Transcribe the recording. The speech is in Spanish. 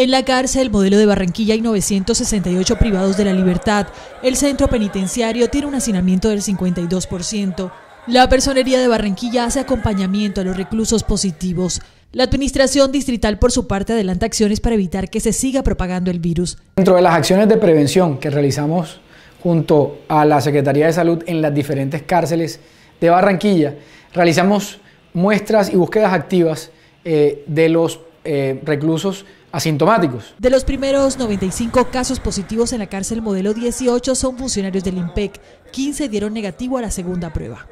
En la cárcel modelo de Barranquilla hay 968 privados de la libertad. El centro penitenciario tiene un hacinamiento del 52%. La personería de Barranquilla hace acompañamiento a los reclusos positivos. La administración distrital, por su parte, adelanta acciones para evitar que se siga propagando el virus. Dentro de las acciones de prevención que realizamos junto a la Secretaría de Salud en las diferentes cárceles de Barranquilla, realizamos muestras y búsquedas activas eh, de los eh, reclusos asintomáticos. De los primeros 95 casos positivos en la cárcel modelo 18 son funcionarios del IMPEC, 15 dieron negativo a la segunda prueba.